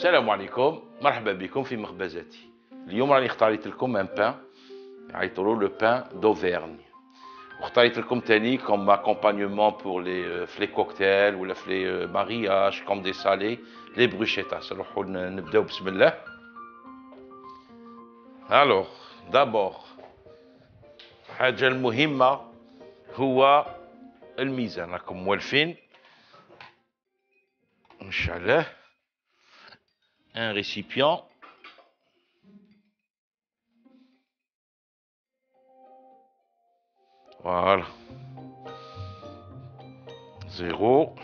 السلام عليكم مرحبا بكم في مخبزاتي اليوم راني اختاريت لكم ان بان يعيطوا لو بان دوفيرن واختاريت لكم تاني كوم اكومبانيمون بور لي فلي كوكتيل ولا فلي مارياج كوم دي سالي لي بروشيتا نروحوا نبداو بسم الله الوغ دابور الحاجه المهمه هو الميزان راكم موالفين الله un récipient. Voilà. Zéro.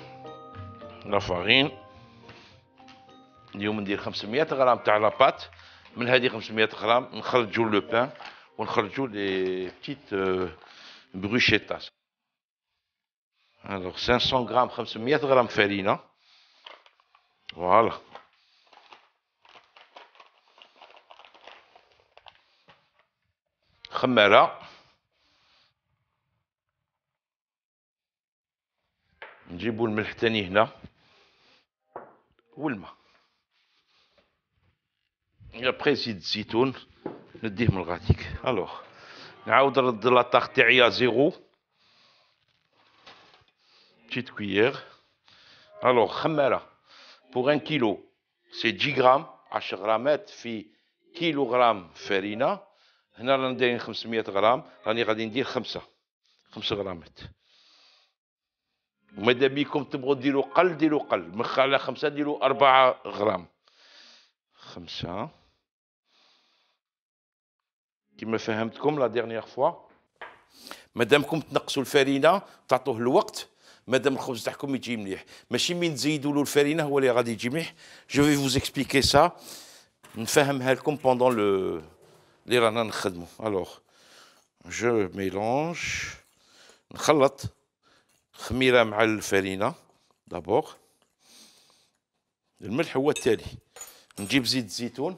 La farine. اليوم ندير 500 غرام تاع لاباط من هذه 500 غرام نخرجوا لو بان ونخرجوا لي بتيت bruschettas. Alors 500 غرام 500 غرام farine. Voilà. خمارة نجيبو الملح تاني هنا والماء ابخي زيد الزيتون نديه من الغاتيك الوغ نعاود نرد لاطاخ تاعي زيرو بتيت كوييغ الوغ خمارة بوغ ان كيلو سي 10 غرام 10 غرامات في كيلو غرام فرينة هنا رانا دايرين 500 غرام راني غادي ندير خمسه خمسه غرامات وماذا بيكم تبغوا ديروا قل ديروا قل من على خمسه ديروا أربعة غرام خمسه كما فهمتكم لا ديغنييغ فوا مادامكم تنقصوا الفرينه تعطوه الوقت مادام الخبز تاعكم يجي مليح ماشي من تزيدوا له الفرينه هو اللي غادي يجي مليح جو في فوز اكسبيكي سا نفهمها لكم بوندون لو اللي رانا نخدمو الوغ جو ميلونج نخلط خميره مع الفرينه دابور الملح هو التالي نجيب زيت الزيتون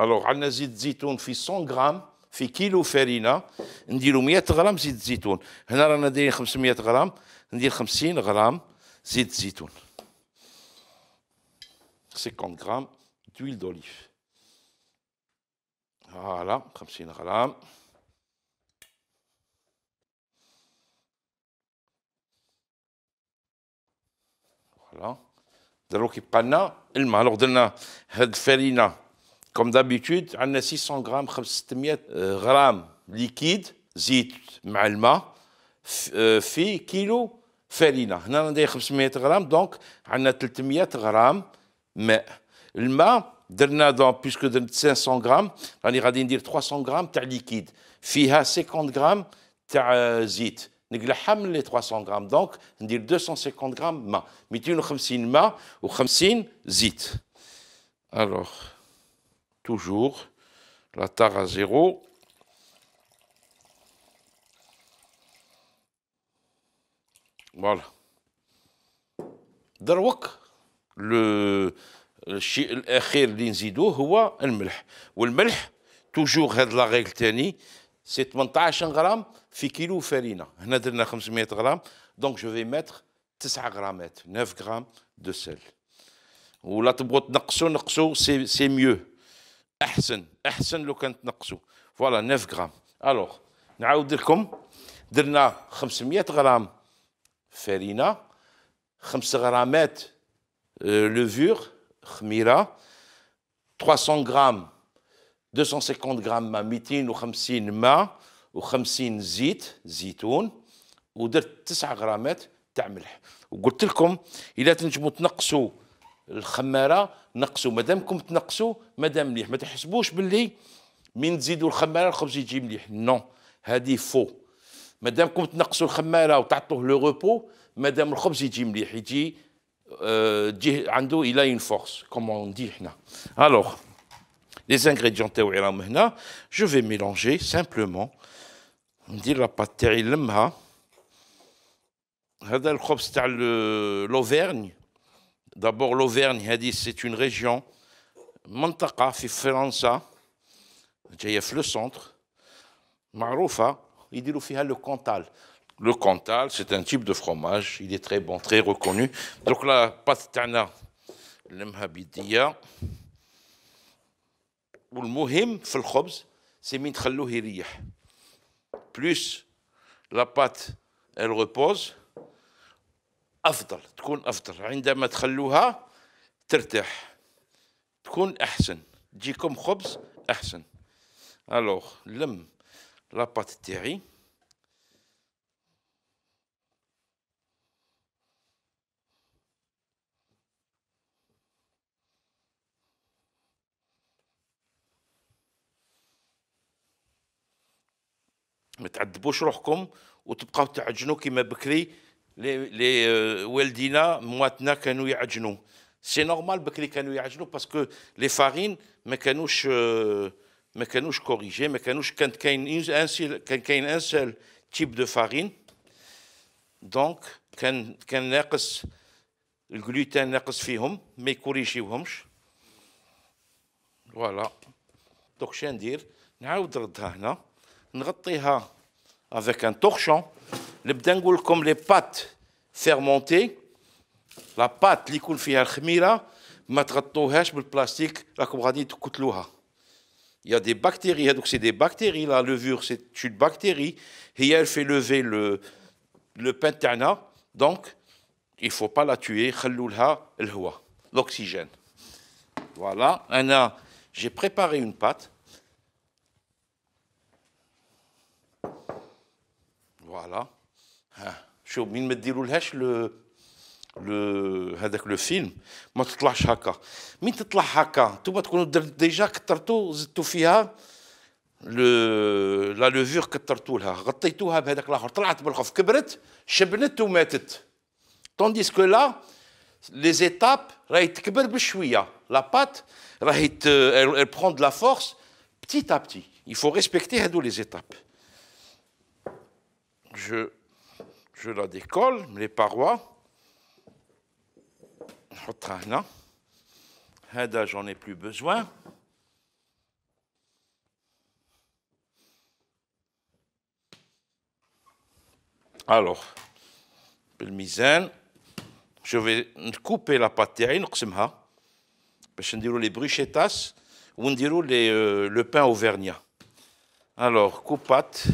الوغ عندنا زيت الزيتون في 100 غرام في كيلو فرينه نديرو 100 غرام زيت الزيتون هنا رانا دايرين 500 غرام ندير 50 غرام زيت الزيتون 50 غرام دويل دوليف فوالا 50 غرام فوالا درو كيبقى لنا الماء لو درنا هاد الفرينه كوم دابيتود عندنا 600 غرام 500 غرام ليكيد زيت مع الماء في كيلو فرينه هنا ندير 500 غرام دونك عندنا 300 غرام ماء الماء Derne plus que de 500 grammes, on ira dire 300 grammes, c'est liquide. Fihah 50 grammes, c'est euh, zit. Negla hamle 300 grammes, donc on dire 250 grammes ma. Met une chamsine ma ou chamsine zit. Alors toujours la tare à zéro. Voilà. Derouque le. الشيء الاخير اللي نزيدوه هو الملح والملح توجور هاد لا ريغل ثاني سي 18 غرام في كيلو فرينه هنا درنا 500 غرام دونك جو في ميتر 9 غرامات 9 غرام دو سيل ولا تبغوا تنقصوا نقصوا سي سي ميو احسن احسن لو كان تنقصوا فوالا 9 غرام الوغ نعاود لكم درنا 500 غرام فرينه 5 غرامات آه، لوفور خميره 300 غرام 250 غرام 250 ماء و50 زيت زيتون ودرت 9 غرامات تاع ملح وقلت لكم الا تنجموا تنقصوا الخماره نقصوا مادامكم تنقصوا مادام مليح ما تحسبوش باللي من تزيدوا الخماره الخبز يجي مليح نو هذه فو مادامكم تنقصوا الخماره وتعطوه لو روبو مادام الخبز يجي مليح يجي euh, il a une force, comme on dit. Alors, les ingrédients, je vais mélanger simplement. On dit la pâte تاعي هذا الخبز تاع l'Auvergne. D'abord l'Auvergne, c'est une région منطقة في فرنسا le centre معروفة يديروا فيها le Cantal. Le cantal, c'est un type de fromage, il est très bon, très reconnu. Donc la pâte tana, ou le c'est Plus la pâte, elle repose, افضل تكون افضل عندما تخلوها ترتاح تكون احسن تجيكم خبز احسن la pâte ما تعذبوش روحكم وتبقاو تعجنوا كما بكري لي لي آه، والدينا مواتنا كانوا يعجنوا سي نورمال بكري كانوا يعجنوا باسكو لي فارين ما كانوش آه، ما كانوش كوريجي ما كانوش كانت كاين ان كان كاين ان سيل تيب دو فارين دونك كان كان ناقص الجلوتين ناقص فيهم ما يكوريجيوهمش فوالا دونك شندير نعاود ردها هنا avec un torchon نبدا نقول لكم لي pâtes fermentées. La pâte اللي يكون فيها الخميره ما تغطوهاش Il y a des bactéries, donc c'est des bactéries, la levure c'est une bactérie, et elle fait lever le, le pentana, donc il ne faut pas la tuer, l'oxygène. Voilà, j'ai préparé une pâte, فوالا ها شوف مين ما ديرولهاش لو لو هذاك لو فيلم ما تطلعش هكا مين تطلع هكا انتوما تكونوا ديجا كثرتوا زدتوا فيها لو لا لوفور كثرتوا لها غطيتوها بهذاك الاخر طلعت بالخوف كبرت شبنت وماتت طونديس كو لا لي زيتاب راهي تكبر بشويه لا بات راهي ال برون دو لا فورس بتيت ا بتي il faut respecter هذو لي زيتاب je, la décolle, les parois. Je oh, hein. j'en ai plus besoin. Alors, je vais couper la pâte تاعي Je باش نديرو les bruschettas ou euh, le pain auvergnat. Alors, coupate.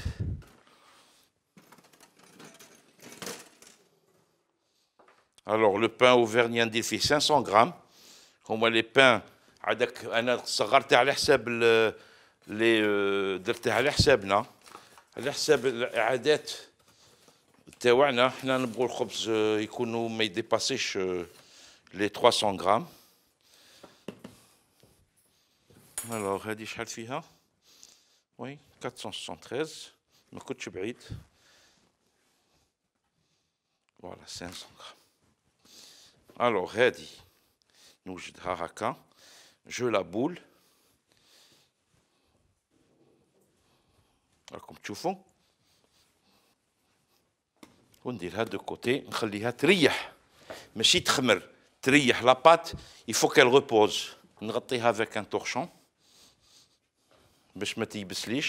Alors, le pain auvergnat défait 500 grammes. Comme moi, les pains, je vais vous montrer les pains. Je vais a montrer les pains. Je vais vous montrer les pains. dépassé les 300 grammes. Alors, je vais vous montrer oui, 473. Je vais vous montrer. Voilà, 500 grammes. Alors, Redi, nous haraka, je la boule. Ah, comme tu voyez. On dira de côté, on va la Mais si tu triah la pâte, il faut qu'elle repose. On va avec un torchon. Je mets les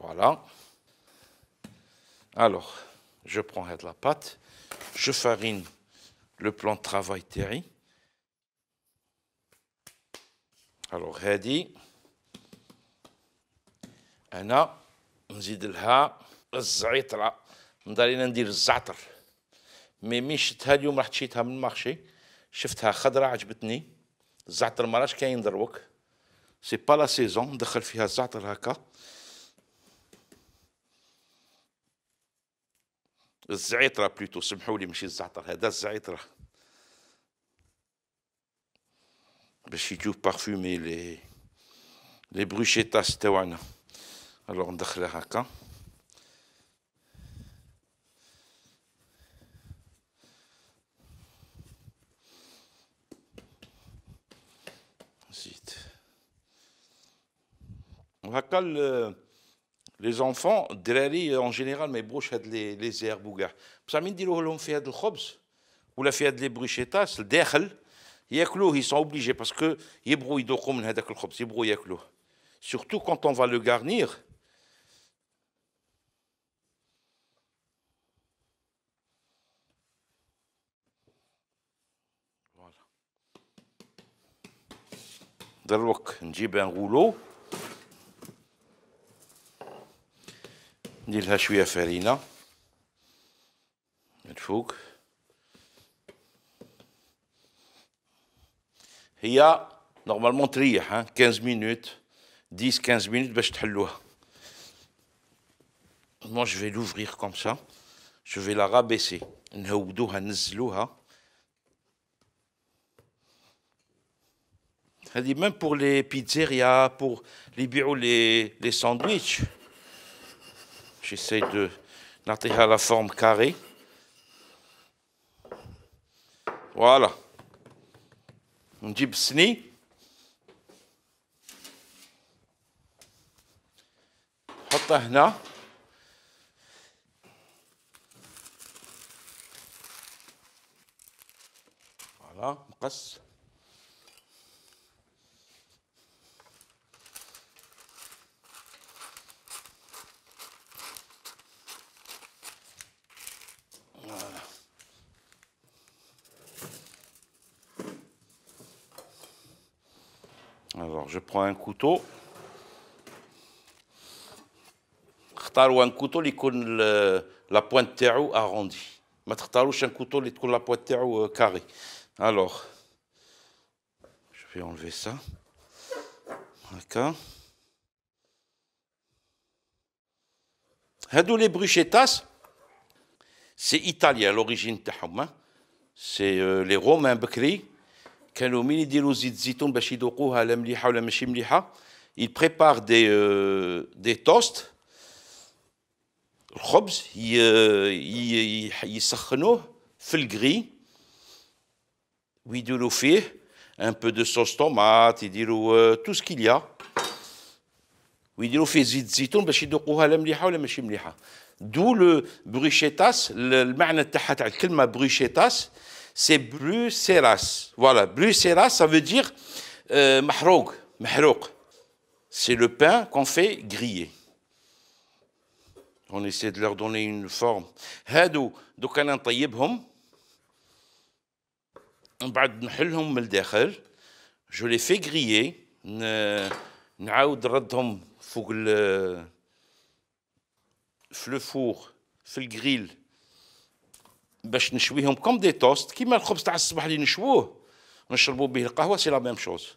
Voilà. Alors, je prends la pâte. Je farine. لو بلان ترافاي تاعي الوغ هادي انا نزيد لها الزعيطره نضرينا ندير الزعتر مي مين شفتها اليوم رحت شيتها من المارشي شفتها خضرة عجبتني الزعتر مراش كاين دروك سي با لا سيزون ندخل فيها الزعتر هكا الزعيطره بلوتو سمحوا لي ماشي الزعتر هذا الزعيطره باش يجيو بارفومي لي لي بروشيتاس تاعنا الوغ ندخلها هكا زيت وهكا les enfants, en général, mais brochent les, les herbes ou gars. Ça me dit que l'on fait des chobs, ou la fait des bruchetas, le derhel, ils sont obligés parce que ils brouillent donc comme les chobs, ils brouillent Surtout quand on va le garnir. Voilà. D'abord, j'ai un rouleau. Il y a normalement فوق 15 hein, minutes. 10 15 minutes, moi je vais l'ouvrir comme ça je vais la rabaisser même pour les pizzerias pour les a les les sandwichs j'essaie de n'atteindre la forme carrée. Voilà. On dit Bsni. Hotahna. Voilà, on passe. Alors, je prends un couteau. Khtar un couteau, il a la pointe terre arrondie. Mais Khtar un couteau, il a la pointe terre euh, carrée. Alors, je vais enlever ça. D'accord. Hadou les bruschettas c'est italien, l'origine de hein. C'est euh, les Romains, Bekri. كانوا مين يديروا زيت الزيتون باش يذوقوها لا مليحه ولا ماشي مليحه يبريبار دي دي توست الخبز يسخنوه في الكري ويديروا فيه ان بو دو صوص طوماط يديروا تو euh, سكيليا ويديروا فيه زيت الزيتون باش يذوقوها لا مليحه ولا ماشي مليحه دو لو بروشيتاس المعنى تاعها تاع الكلمه بروشيتاس c'est Bruceras. Voilà, Bruceras, ça veut dire euh, mahrog, C'est le pain qu'on fait griller. On essaie de leur donner une forme. Hadou, donc on les taille l'intérieur. Je les fais griller. Le four, le grill, باش نشويهم كوم دي توست كيما الخبز تاع الصباح اللي نشووه ونشربوا به القهوه سي لا ميم شوز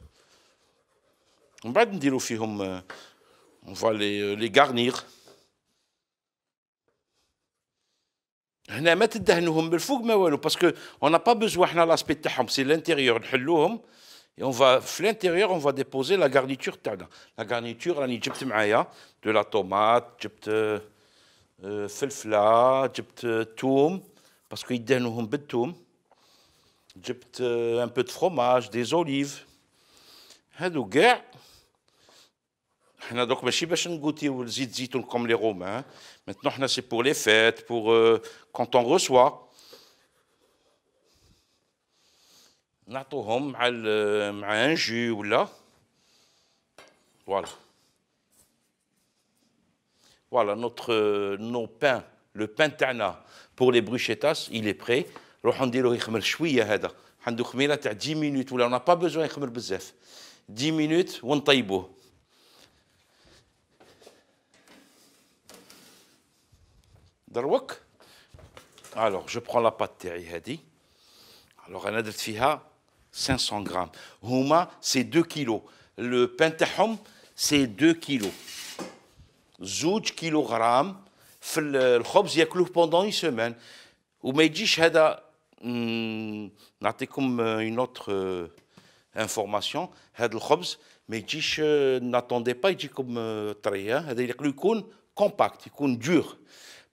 ومن بعد نديروا فيهم اون فوا لي لي غارنيغ هنا ما تدهنوهم بالفوق ما والو باسكو اون با بوزوا حنا لاسبي تاعهم سي لانتيريور نحلوهم Et في لانتيريور اون فا ديبوزي لا غارنيتور تاعنا لا غارنيتور راني جبت معايا دو لا طوماط جبت آه، آه، فلفله جبت آه، توم Parce qu'ils ont des petits. Ils ont un peu de fromage, des olives. C'est ce qu'ils ont. Ils ont donc des petits goûts comme les Romains. Hein. Maintenant, c'est pour les fêtes, pour euh, quand on reçoit. Ils ont euh, un jus. Voilà. Voilà, euh, nos pains le pain tana pour les bruchettas, il est prêt. Rohandilo يخمر On va تاع 10 minutes on n'a pas besoin يخمر بزاف 10 minutes on ونطيبوه دروك alors je prends la pâte تاعي alors il y a 500 grammes houma, c'est 2 kilos le pain c'est 2 kilos Zouj kilogrammes. Le Hobz est pendant une semaine. Hmm, Vous une autre euh, information, pas, Il euh, hein, compact, il dur,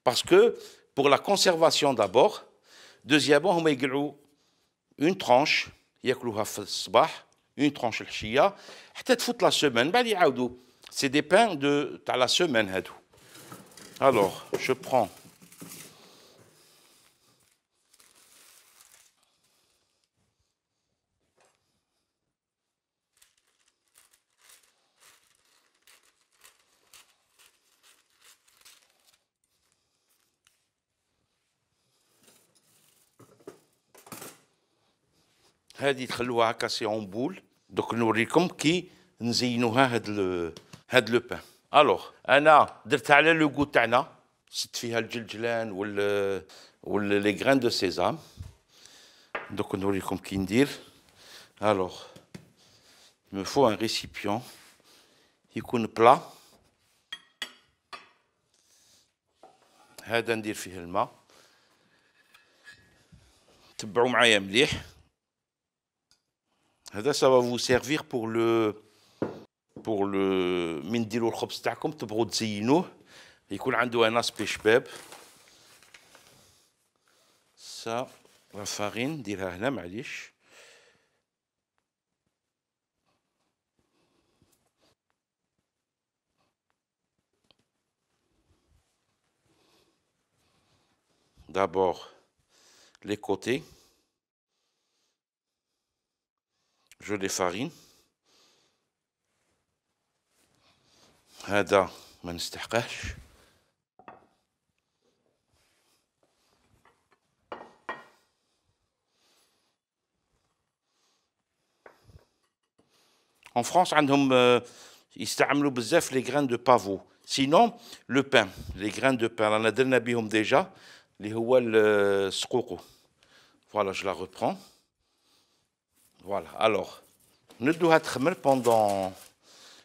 parce que pour la conservation d'abord. Deuxièmement, une tranche, il une tranche chia. la semaine, bah, C'est de la semaine, alors, je prends هذه تخلوها هكا سي اون بول دوك نوريكم كي الوغ انا درتها على لو غو تاعنا سدت فيها الجلجلان وال وال لي غران دو سيزام دوك نوريكم كي ندير الوغ me فو ان ريسيبيون يكون بلا هذا ندير فيه الماء تبعوا معايا مليح هذا ça va vous servir pour le بور لو من ديروا الخبز تاعكم تبغوا تزينوه يكون عنده ان اسبي شباب سا لافارين ديرها هنا معليش D'abord les côtés, je les farine. هذا ما نستحقهش En France, عندهم يستعملوا بزاف les graines de pavot. Sinon, le pain, les grains de pain, on déjà déjà, les هو Voilà, je la reprends. Voilà, alors, être تخمر pendant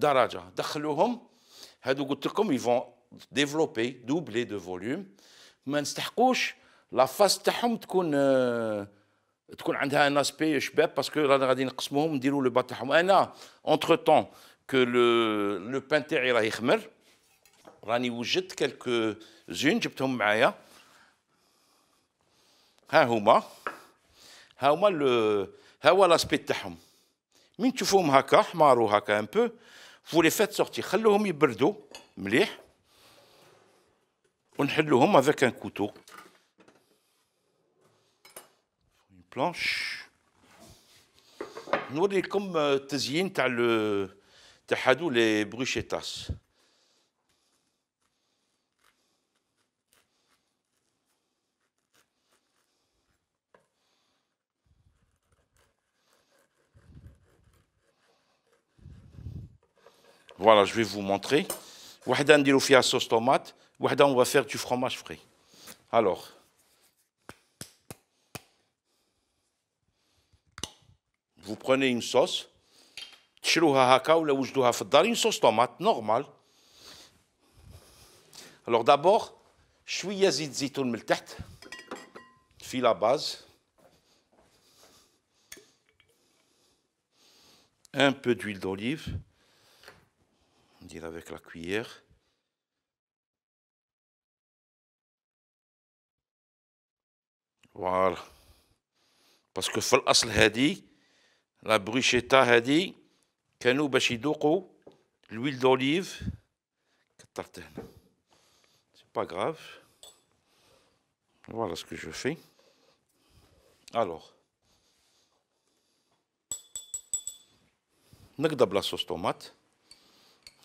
درجه دخلوهم هادو قلت لكم يفون ديفلوبي دوبلي دو فوليوم ما نستحقوش لا فاس تاعهم تكون آه تكون عندها ان اسبي شباب باسكو رانا غادي نقسموهم نديروا لو با تاعهم انا اونتر طون كو لو لو بان تاعي راه يخمر راني وجدت كالكو زين جبتهم معايا ها هما ها هما ها هو لاسبي تاعهم من تشوفوهم هكا حمارو هكا ان بو vous les faites sortir. Khallouhoum yberdou, mlih. On khallouhoum avec un couteau. Une planche. Nous comme euh, tazine, t'as le. t'as les bruschettas. Voilà, je vais vous montrer. Wahda ndiru sauce tomate, Wahdan, on va faire du fromage frais. Alors vous prenez une sauce, تشروها haka ou وجدوها في une sauce tomate normale. Alors d'abord, شويه زيت زيتون من تحت في Un peu d'huile d'olive on avec la cuillère. Voilà. Parce que la bruschetta hadi. dit que nous l'huile d'olive. Ce n'est pas grave. Voilà ce que je fais. Alors, nous avons la sauce tomate.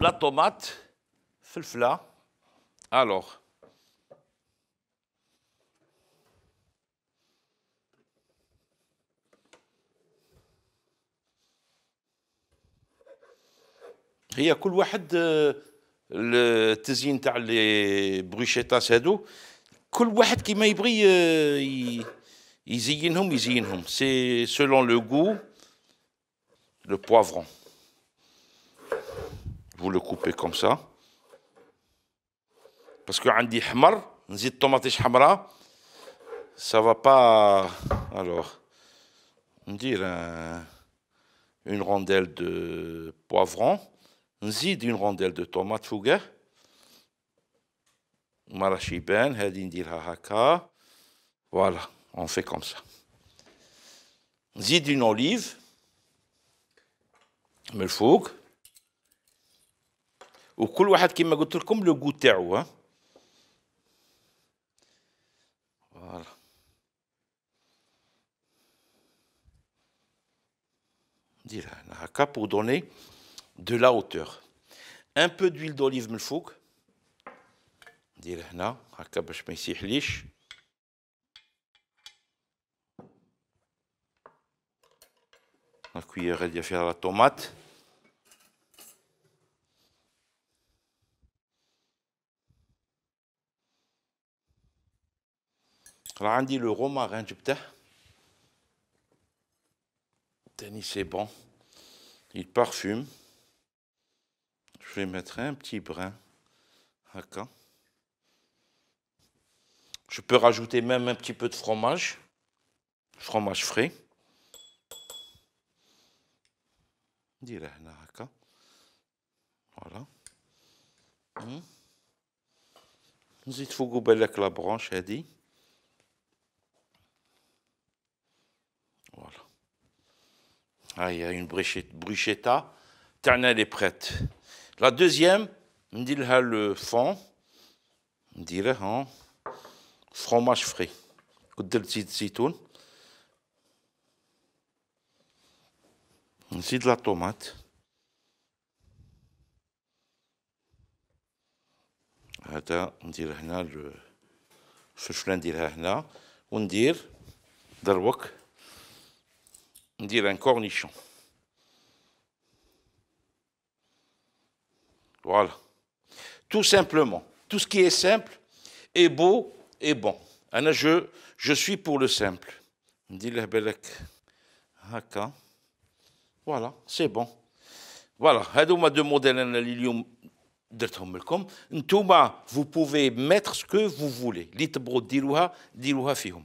la tomate, fla. Alors, le كل واحد التزيين تاع لي qui هادو كل واحد كيما يبغي يزينهم يزينهم C'est selon le goût le poivron vous le coupez comme ça. Parce que Hamar, On نزيد tomates Hamra, ça va pas alors dire euh, une rondelle de poivron نزيد une rondelle de tomate fougue, Marashi ben, يبان voilà on fait comme ça نزيد une olive le fougue. وكل واحد كما قلت لكم لو جو تاعو ها فوالا نديرها هنا هكا بور دوني دو لا هوتور ان بو دويل دوليف من الفوق ندير هنا هكا باش ما يسيحليش لا اللي فيها لا طوماط Alors, on dit le romarin du pter. est c'est bon. Il parfume. Je vais mettre un petit brin. Je peux rajouter même un petit peu de fromage. Fromage frais. On dit le Voilà. Vous êtes que la branche, Eddie. Ah, il y a une bruschetta. Ternelle est prête. La deuxième, on a le fond. On hein. dirait, fromage frais. C'est de la tomate. On ندير le الفلفله On هنا وندير دروك un Cornichon. Voilà. Tout simplement. Tout ce qui est simple est beau et bon. je, je suis pour le simple. Voilà, c'est bon. Voilà. Hadouma deux modèles vous pouvez mettre ce que vous voulez. Litbro diruha, diruha fihum.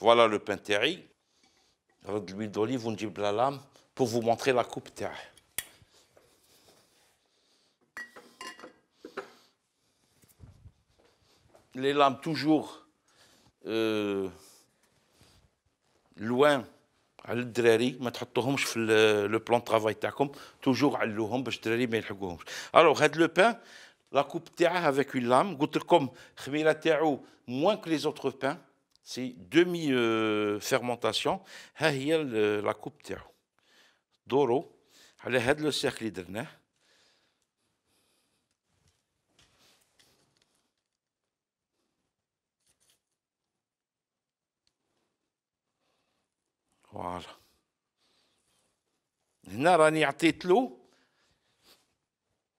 Voilà le pain terri. Avec de l'huile d'olive, on dit la lame pour vous montrer la coupe terre. Les lames toujours euh, loin à l'drari, mais dans le plan de travail comme toujours à l'ouhom, parce que mais le Alors, le pain, la coupe terre avec une lame, goûte comme la terre moins que les autres pains c'est demi-fermentation. a la coupe تاعو دورو على هذا le درناه Voilà. هنا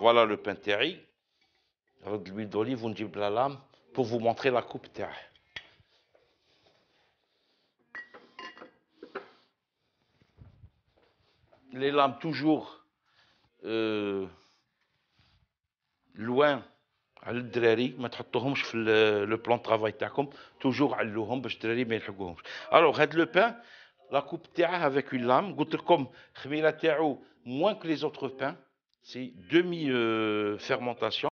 voilà le pain terri, avec de l'huile d'olive, on la lame, pour vous montrer la coupe terre. Les lames toujours euh, loin à l'drari, dans le plan de travail toujours à l'drari, mais pas. Alors, aide le pain, la coupe terre avec une lame, goûte comme la terre moins que les autres pains. C'est demi-fermentation euh,